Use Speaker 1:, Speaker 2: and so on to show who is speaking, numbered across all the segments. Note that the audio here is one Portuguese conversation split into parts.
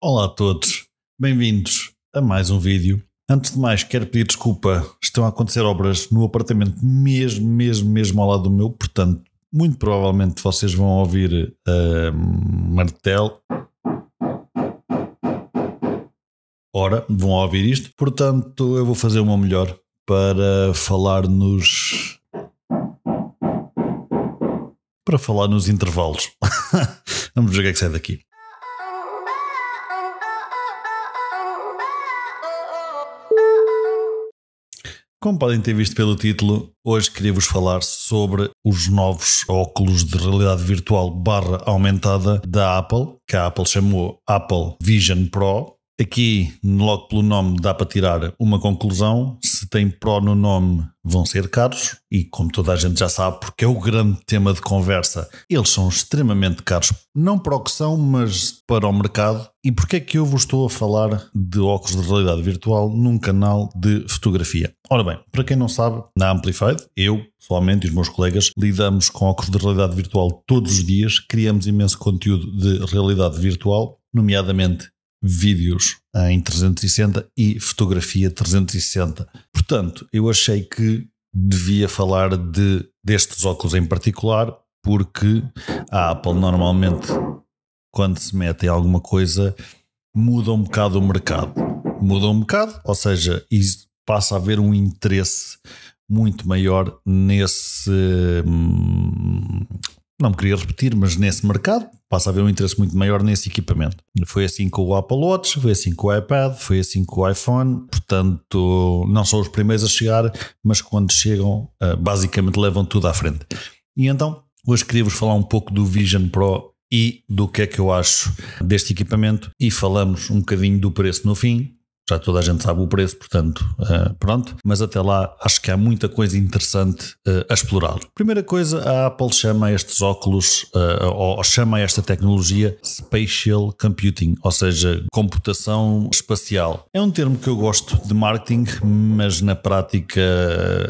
Speaker 1: Olá a todos, bem-vindos a mais um vídeo. Antes de mais, quero pedir desculpa, estão a acontecer obras no apartamento mesmo, mesmo, mesmo ao lado do meu, portanto, muito provavelmente vocês vão ouvir uh, martelo. Ora, vão ouvir isto, portanto, eu vou fazer uma melhor para falar nos. para falar nos intervalos. Vamos ver o que é que sai daqui. Como podem ter visto pelo título, hoje queria-vos falar sobre os novos óculos de realidade virtual barra aumentada da Apple, que a Apple chamou Apple Vision Pro, Aqui, logo pelo nome, dá para tirar uma conclusão. Se tem pró no nome, vão ser caros. E como toda a gente já sabe, porque é o grande tema de conversa, eles são extremamente caros. Não para o que são, mas para o mercado. E porquê é que eu vos estou a falar de óculos de realidade virtual num canal de fotografia? Ora bem, para quem não sabe, na Amplified, eu, pessoalmente e os meus colegas, lidamos com óculos de realidade virtual todos os dias, criamos imenso conteúdo de realidade virtual nomeadamente vídeos ah, em 360 e fotografia 360. Portanto, eu achei que devia falar de, destes óculos em particular, porque a Apple normalmente, quando se mete em alguma coisa, muda um bocado o mercado. Muda um bocado, ou seja, passa a haver um interesse muito maior nesse hum, não me queria repetir, mas nesse mercado passa a haver um interesse muito maior nesse equipamento. Foi assim com o Apple Watch, foi assim com o iPad, foi assim com o iPhone, portanto não são os primeiros a chegar, mas quando chegam eh, basicamente levam tudo à frente. E então hoje queria-vos falar um pouco do Vision Pro e do que é que eu acho deste equipamento e falamos um bocadinho do preço no fim já toda a gente sabe o preço, portanto, uh, pronto. Mas até lá acho que há muita coisa interessante uh, a explorar. Primeira coisa, a Apple chama estes óculos, uh, ou chama esta tecnologia Spatial Computing, ou seja, computação espacial. É um termo que eu gosto de marketing, mas na prática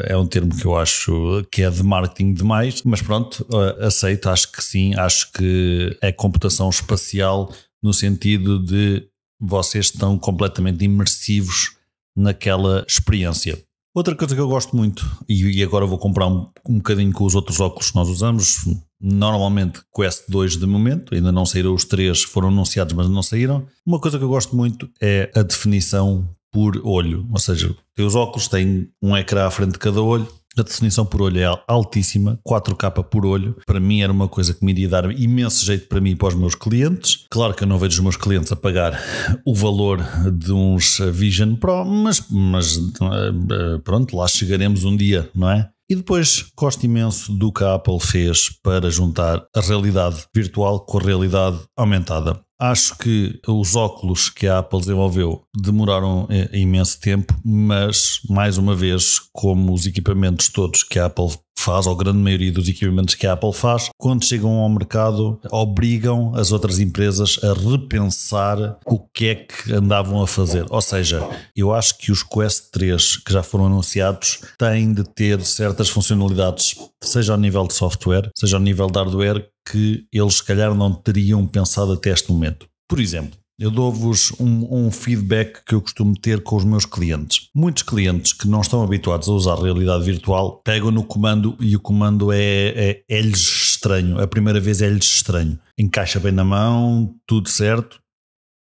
Speaker 1: é um termo que eu acho que é de marketing demais. Mas pronto, aceito, acho que sim, acho que é computação espacial no sentido de vocês estão completamente imersivos naquela experiência. Outra coisa que eu gosto muito, e, agora vou comprar um, um bocadinho com os outros óculos que nós usamos, normalmente Quest 2 de momento, ainda não saíram os três, foram anunciados, mas não saíram. Uma coisa que eu gosto muito é a definição por olho, ou seja, os óculos têm um ecrã à frente de cada olho, a definição por olho é altíssima, 4K por olho. Para mim era uma coisa que me iria dar imenso jeito para mim e para os meus clientes. Claro que eu não vejo os meus clientes a pagar o valor de uns Vision Pro, mas, mas eh, pronto, lá chegaremos um dia, não é? E depois gosto imenso do que a Apple fez para juntar a realidade virtual com a realidade aumentada. Acho que os óculos que a Apple desenvolveu demoraram eh, imenso tempo, mas mais uma vez, como os equipamentos todos que a Apple faz, ou a grande maioria dos equipamentos que a Apple faz, quando chegam ao mercado, obrigam as outras empresas a repensar o que é que andavam a fazer. Ou seja, eu acho que os Quest 3 que já foram anunciados têm de ter certas funcionalidades, seja ao nível de software, seja ao nível de hardware, que eles se calhar não teriam pensado até este momento. Por exemplo, eu dou-vos um, um, feedback que eu costumo ter com os meus clientes. Muitos clientes que não estão habituados a usar a realidade virtual pegam no comando e o comando é, é, é lhes estranho. A primeira vez é-lhes estranho. Encaixa bem na mão, tudo certo,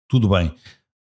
Speaker 1: tudo bem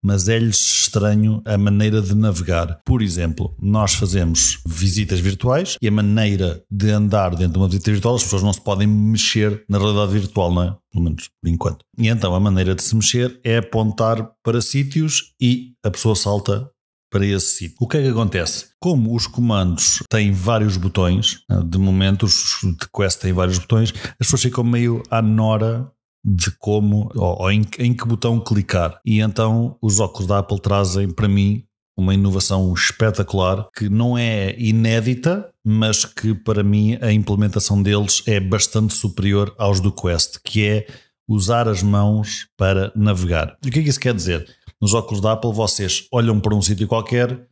Speaker 1: mas é-lhes estranho a maneira de navegar. Por exemplo, nós fazemos visitas virtuais e a maneira de andar dentro de uma visita virtual, as pessoas não se podem mexer na realidade virtual, não é? Pelo menos por enquanto. E então a maneira de se mexer é apontar para sítios e a pessoa salta para esse sítio. O que é que acontece? Como os comandos têm vários botões, de momento os de Quest têm vários botões, as pessoas ficam meio à nora de como ou, ou em, em, que botão clicar. E então os óculos da Apple trazem para mim uma inovação espetacular que não é inédita, mas que para mim a implementação deles é bastante superior aos do Quest, que é usar as mãos para navegar. E o que é que isso quer dizer? Nos óculos da Apple vocês olham para um sítio qualquer,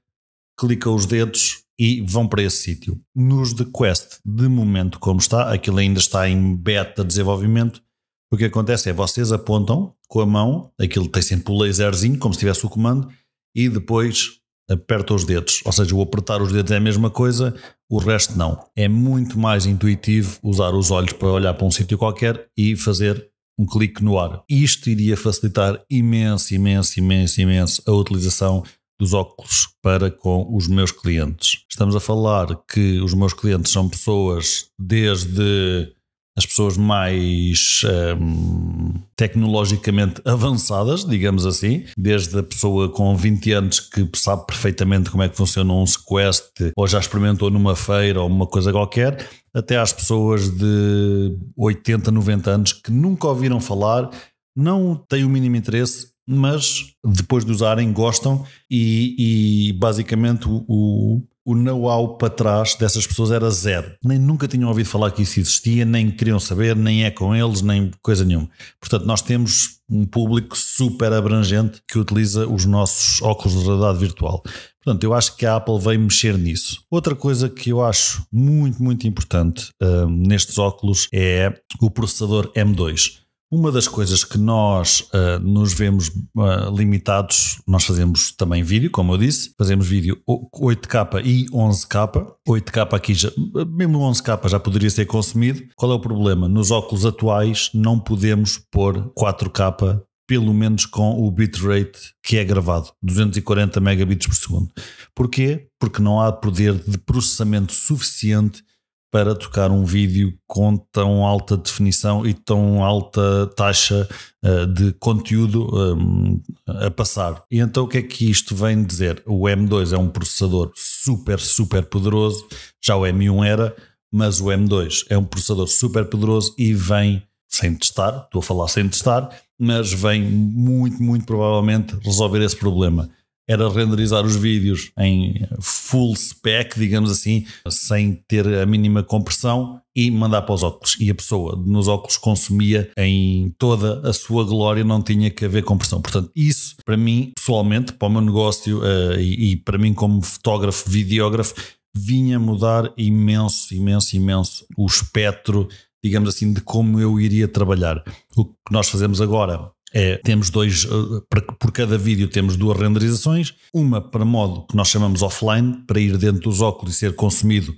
Speaker 1: clicam os dedos e vão para esse sítio. Nos de Quest, de momento como está, aquilo ainda está em beta de desenvolvimento, o que acontece é vocês apontam com a mão, aquilo tem sempre o laserzinho, como se tivesse o comando, e depois aperta os dedos. Ou seja, o apertar os dedos é a mesma coisa, o resto não. É muito mais intuitivo usar os olhos para olhar para um sítio qualquer e fazer um clique no ar. Isto iria facilitar imenso, imenso, imenso, imenso a utilização dos óculos para com os meus clientes. Estamos a falar que os meus clientes são pessoas desde as pessoas mais um, ehm, tecnologicamente avançadas, digamos assim, desde a pessoa com 20 anos que sabe perfeitamente como é que funciona um sequest ou já experimentou numa feira ou uma coisa qualquer, até às pessoas de 80, 90 anos que nunca ouviram falar, não têm o mínimo interesse mas depois de usarem gostam e, e basicamente o, o, o know-how para trás dessas pessoas era zero. Nem nunca tinham ouvido falar que isso existia, nem queriam saber, nem é com eles, nem coisa nenhuma. Portanto, nós temos um público super abrangente que utiliza os nossos óculos de realidade virtual. Portanto, eu acho que a Apple veio mexer nisso. Outra coisa que eu acho muito, muito importante eh, nestes óculos é o processador M2. Uma das coisas que nós uh, nos vemos uh, limitados, nós fazemos também vídeo, como eu disse, fazemos vídeo 8K e 11K. 8K aqui, já, mesmo 11K já poderia ser consumido. Qual é o problema? Nos óculos atuais não podemos pôr 4K, pelo menos com o bitrate que é gravado, 240 megabits por segundo. Porquê? Porque não há poder de processamento suficiente para tocar um vídeo com tão alta definição e tão alta taxa uh, de conteúdo um, eh, a passar. E então o que é que isto vem dizer? O M2 é um processador super, super poderoso, já o M1 era, mas o M2 é um processador super poderoso e vem sem testar, estou a falar sem testar, mas vem muito, muito provavelmente resolver esse problema era renderizar os vídeos em full spec, digamos assim, sem ter a mínima compressão e mandar para os óculos. E a pessoa nos óculos consumia em toda a sua glória, não tinha que haver compressão. Portanto, isso para mim, pessoalmente, para o meu negócio uh, e, e para mim como fotógrafo, videógrafo, vinha mudar imenso, imenso, imenso o espectro digamos assim, de como eu iria trabalhar. O que nós fazemos agora é, temos dois, eh, por cada vídeo temos duas renderizações, uma para modo que nós chamamos offline, para ir dentro dos óculos e ser consumido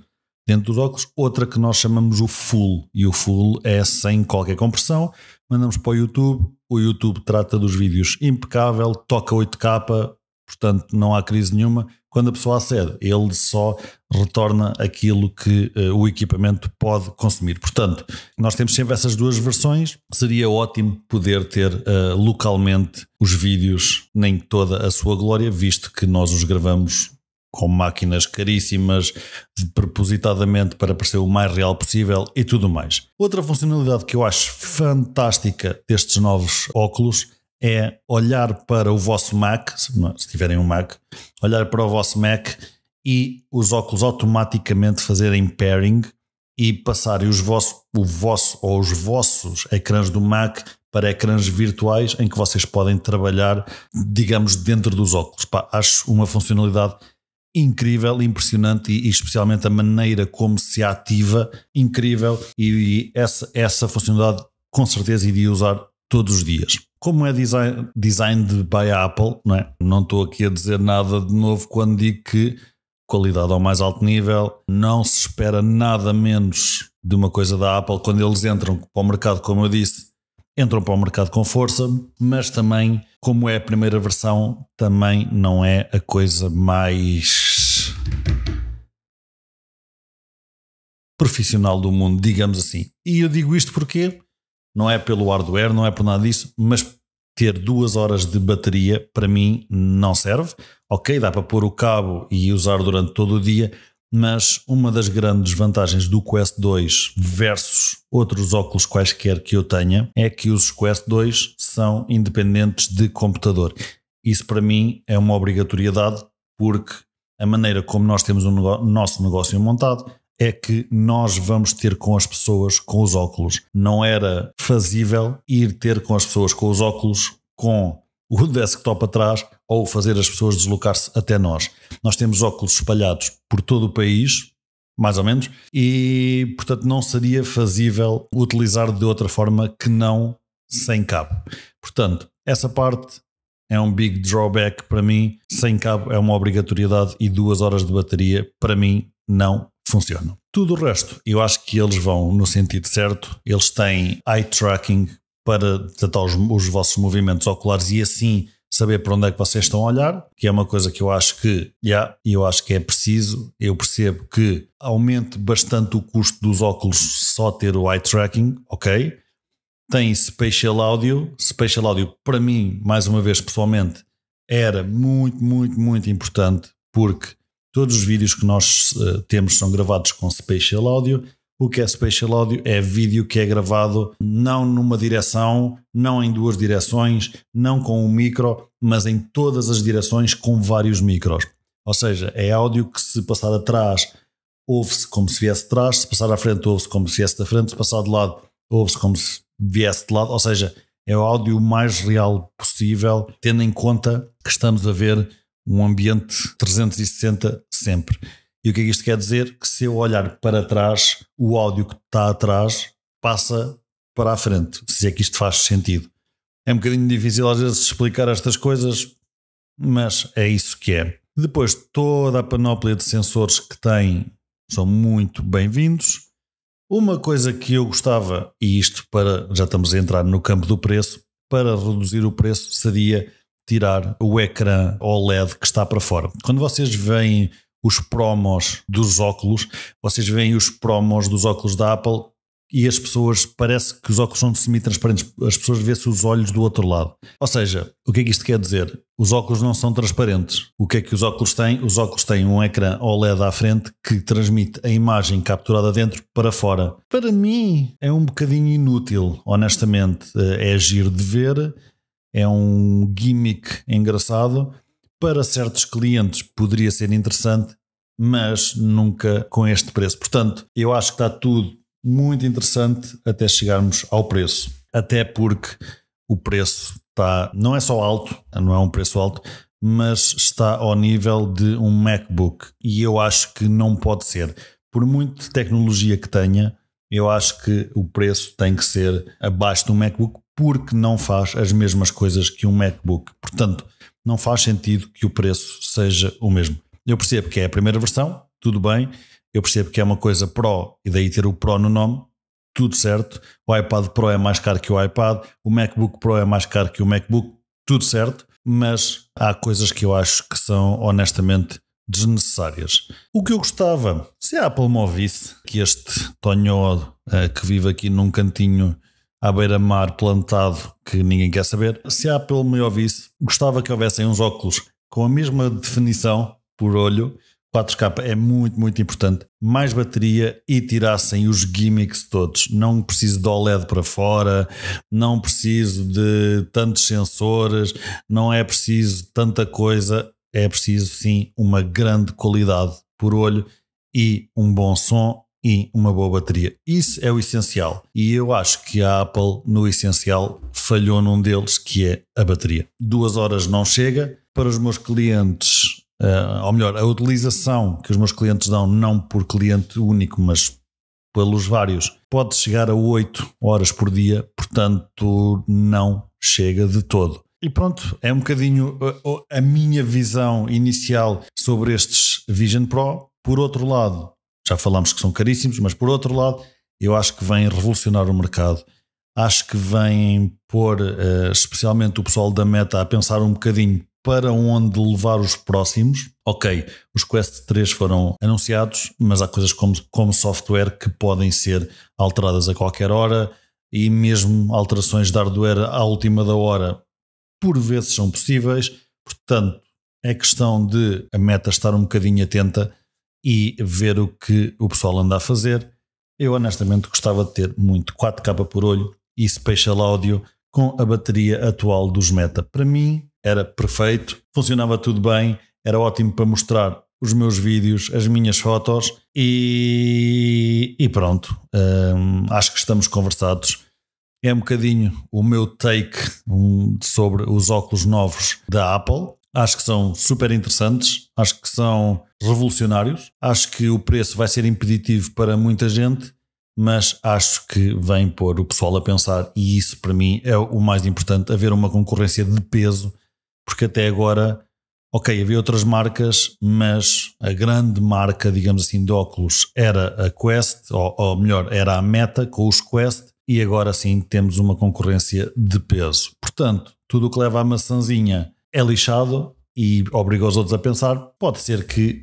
Speaker 1: dentro dos óculos, outra que nós chamamos o full, e o full é sem qualquer compressão, mandamos para o YouTube, o YouTube trata dos vídeos impecável, toca 8K, portanto não há crise nenhuma, quando a pessoa acede, ele só retorna aquilo que uh, o equipamento pode consumir. Portanto, nós temos sempre essas duas versões. Seria ótimo poder ter uh, localmente os vídeos nem toda a sua glória, visto que nós os gravamos com máquinas caríssimas, propositadamente para parecer o mais real possível e tudo mais. Outra funcionalidade que eu acho fantástica destes novos óculos é olhar para o vosso Mac, se tiverem um Mac, olhar para o vosso Mac e os óculos automaticamente fazerem pairing e passarem os vosso, o vosso ou os vossos ecrãs do Mac para ecrãs virtuais em que vocês podem trabalhar, digamos, dentro dos óculos. Pá, acho uma funcionalidade incrível, impressionante e, e, especialmente a maneira como se ativa, incrível e, e essa, essa funcionalidade com certeza iria usar todos os dias. Como é design, designed by Apple, não, é? não estou aqui a dizer nada de novo quando digo que qualidade ao mais alto nível, não se espera nada menos de uma coisa da Apple quando eles entram para o mercado, como eu disse, entram para o mercado com força, mas também, como é a primeira versão, também não é a coisa mais profissional do mundo, digamos assim. E eu digo isto porque não é pelo hardware, não é por nada disso, mas ter duas horas de bateria para mim não serve. Ok, dá para pôr o cabo e usar durante todo o dia, mas uma das grandes vantagens do Quest 2 versus outros óculos quaisquer que eu tenha é que os Quest 2 são independentes de computador. Isso para mim é uma obrigatoriedade porque a maneira como nós temos o nosso negócio montado é que nós vamos ter com as pessoas com os óculos. Não era fazível ir ter com as pessoas com os óculos com o desktop atrás ou fazer as pessoas deslocar-se até nós. Nós temos óculos espalhados por todo o país, mais ou menos, e portanto não seria fazível utilizar de outra forma que não sem cabo. Portanto, essa parte é um big drawback para mim. Sem cabo é uma obrigatoriedade e duas horas de bateria para mim não funcionam. Tudo o resto, eu acho que eles vão no sentido certo. Eles têm eye tracking para detectar os, os vossos movimentos oculares e assim saber para onde é que vocês estão a olhar, que é uma coisa que eu acho que, yeah, eu acho que é preciso. Eu percebo que aumente bastante o custo dos óculos só ter o eye tracking, ok? Tem Spatial Audio. Spatial Audio, para mim, mais uma vez, pessoalmente, era muito, muito, muito importante porque Todos os vídeos que nós uh, temos são gravados com Spatial Audio. O que é Spatial Audio? É vídeo que é gravado não numa direção, não em duas direções, não com um micro, mas em todas as direções com vários micros. Ou seja, é áudio que se passar atrás ouve-se como se viesse de trás, se passar à frente ouve-se como se viesse da frente, se passar de lado ouve-se como se viesse de lado, ou seja, é o áudio mais real possível, tendo em conta que estamos a ver um ambiente 360 sempre. E o que é que isto quer dizer? Que se eu olhar para trás, o áudio que está atrás passa para a frente, se é que isto faz sentido. É um bocadinho difícil às vezes explicar estas coisas, mas é isso que é. Depois, toda a panóplia de sensores que tem são muito bem-vindos. Uma coisa que eu gostava, e isto para já estamos a entrar no campo do preço, para reduzir o preço seria tirar o ecrã OLED que está para fora. Quando vocês veem os promos dos óculos, vocês veem os promos dos óculos da Apple e as pessoas, parece que os óculos são semi-transparentes, as pessoas vê-se os olhos do outro lado. Ou seja, o que é que isto quer dizer? Os óculos não são transparentes. O que é que os óculos têm? Os óculos têm um ecrã OLED à frente que transmite a imagem capturada dentro para fora. Para mim é um bocadinho inútil, honestamente. É giro de ver, é um gimmick engraçado. Para certos clientes poderia ser interessante, mas nunca com este preço. Portanto, eu acho que está tudo muito interessante até chegarmos ao preço. Até porque o preço está, não é só alto, não é um preço alto, mas está ao nível de um MacBook. E eu acho que não pode ser. Por muito tecnologia que tenha, eu acho que o preço tem que ser abaixo do MacBook porque não faz as mesmas coisas que um MacBook. Portanto, não faz sentido que o preço seja o mesmo. Eu percebo que é a primeira versão, tudo bem. Eu percebo que é uma coisa Pro e daí ter o Pro no nome, tudo certo. O iPad Pro é mais caro que o iPad, o MacBook Pro é mais caro que o MacBook, tudo certo. Mas há coisas que eu acho que são honestamente desnecessárias. O que eu gostava, se a Apple me ouvisse, que este tonho eh, que vive aqui num cantinho à beira-mar plantado que ninguém quer saber. Se a Apple me ouvisse, gostava que houvessem uns óculos com a mesma definição por olho 4K é muito, muito importante. Mais bateria e tirassem os gimmicks todos. Não preciso de OLED para fora, não preciso de tantos sensores, não é preciso tanta coisa. É preciso sim uma grande qualidade por olho e um bom som e uma boa bateria. Isso é o essencial. E eu acho que a Apple, no essencial, falhou num deles, que é a bateria. Duas horas não chega. Para os meus clientes, uh, ou melhor, a utilização que os meus clientes dão, não por cliente único, mas pelos vários, pode chegar a 8 horas por dia, portanto, não chega de todo. E pronto, é um bocadinho a, eh, a minha visão inicial sobre estes Vision Pro. Por outro lado, já falámos que são caríssimos, mas por outro lado, eu acho que vêm revolucionar o mercado. Acho que vêm pôr, uh, especialmente o pessoal da Meta, a pensar um bocadinho para onde levar os próximos. Ok, os Quest 3 foram anunciados, mas há coisas como, como software que podem ser alteradas a qualquer hora e mesmo alterações de hardware à última da hora, por vezes são possíveis. Portanto, é questão de a meta estar um bocadinho atenta e ver o que o pessoal anda a fazer. Eu honestamente gostava de ter muito 4K por olho e Spatial Audio com a bateria atual dos Meta. Para mim era perfeito, funcionava tudo bem, era ótimo para mostrar os meus vídeos, as minhas fotos e, e pronto. Hum, acho que estamos conversados. É um bocadinho o meu take hum, sobre os óculos novos da Apple. Acho que são super interessantes, acho que são revolucionários. Acho que o preço vai ser impeditivo para muita gente, mas acho que vem pôr o pessoal a pensar, e isso para mim é o mais importante: haver uma concorrência de peso, porque até agora, ok, havia outras marcas, mas a grande marca, digamos assim, de óculos era a Quest, ou, ou melhor, era a Meta com os Quest, e agora sim temos uma concorrência de peso. Portanto, tudo o que leva à maçãzinha é lixado, e obriga os outros a pensar, pode ser que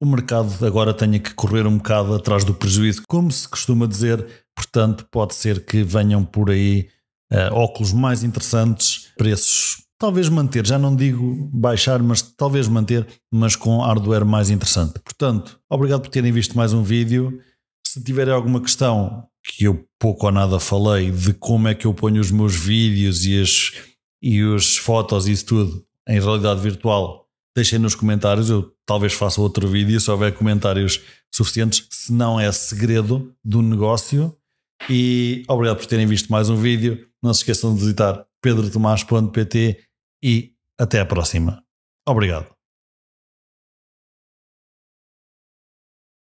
Speaker 1: o mercado agora tenha que correr um bocado atrás do prejuízo, como se costuma dizer. Portanto, pode ser que venham por aí uh, óculos mais interessantes, preços talvez manter, já não digo baixar, mas talvez manter, mas com hardware mais interessante. Portanto, obrigado por terem visto mais um vídeo. Se tiverem alguma questão que eu pouco ou nada falei de como é que eu ponho os meus vídeos e as e os fotos e isso tudo, em realidade virtual, deixem nos comentários. Eu talvez faça outro vídeo se houver comentários suficientes, se não é segredo do negócio. E obrigado por terem visto mais um vídeo. Não se esqueçam de visitar pedrotomás.pt e até a próxima. Obrigado.